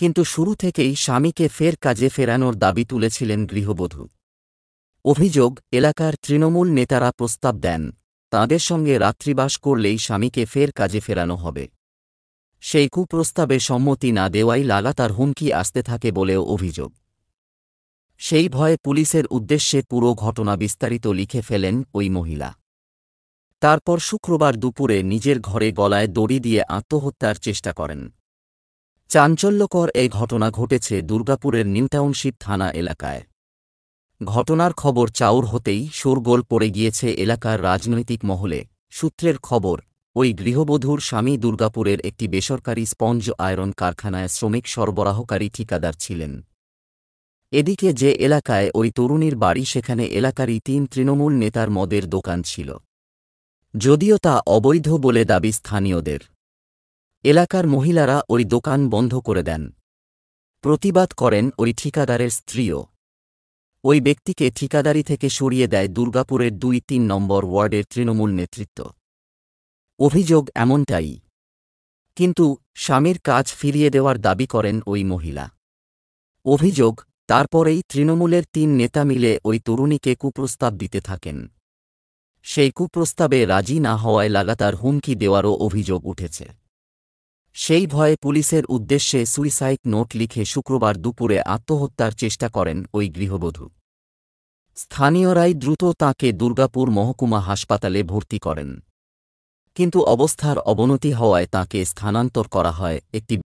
কিন্তু শুরু থেকেই স্বামীকে ফের কাজে ফেরানোর দাবি তুলেছিলেন গৃহবধূ অভিযোগ এলাকার তৃণমূল নেতারা প্রস্তাব দেন তাঁদের সঙ্গে রাত্রিবাস করলেই স্বামীকে ফের কাজে ফেরানো হবে সেই কুপ্রস্তাবে সম্মতি না দেওয়াই লাগাতার হুমকি আসতে থাকে বলেও অভিযোগ সেই ভয়ে পুলিশের উদ্দেশ্যে পুরো ঘটনা বিস্তারিত লিখে ফেলেন ওই মহিলা তারপর শুক্রবার দুপুরে নিজের ঘরে গলায় দড়ি দিয়ে আত্মহত্যার চেষ্টা করেন চাঞ্চল্যকর এই ঘটনা ঘটেছে দুর্গাপুরের নিউটাউনশিপ থানা এলাকায় ঘটনার খবর চাউর হতেই শোরগোল পড়ে গিয়েছে এলাকার রাজনৈতিক মহলে সূত্রের খবর ওই গৃহবধূর স্বামী দুর্গাপুরের একটি বেসরকারি স্পঞ্জ আয়রন কারখানায় শ্রমিক সরবরাহকারী ঠিকাদার ছিলেন এদিকে যে এলাকায় ওই তরুণীর বাড়ি সেখানে এলাকারই তিন তৃণমূল নেতার মদের দোকান ছিল যদিও তা অবৈধ বলে দাবি স্থানীয়দের এলাকার মহিলারা ওই দোকান বন্ধ করে দেন প্রতিবাদ করেন ওই ঠিকাদারের স্ত্রীও ওই ব্যক্তিকে ঠিকাদারি থেকে সরিয়ে দেয় দুর্গাপুরের দুই তিন নম্বর ওয়ার্ডের তৃণমূল নেতৃত্ব অভিযোগ এমনটাই কিন্তু স্বামীর কাজ ফিরিয়ে দেওয়ার দাবি করেন ওই মহিলা অভিযোগ তারপরেই তৃণমূলের তিন নেতা মিলে ওই তরুণীকে কুপ্রস্তাব দিতে থাকেন সেই কুপ্রস্তাবে রাজি না হওয়ায় লাগাতার হুমকি দেওয়ারও অভিযোগ উঠেছে সেই ভয়ে পুলিশের উদ্দেশ্যে সুইসাইড নোট লিখে শুক্রবার দুপুরে আত্মহত্যার চেষ্টা করেন ওই গৃহবধূ স্থানীয়রাই দ্রুত তাকে দুর্গাপুর মহকুমা হাসপাতালে ভর্তি করেন কিন্তু অবস্থার অবনতি হওয়ায় তাকে স্থানান্তর করা হয় একটি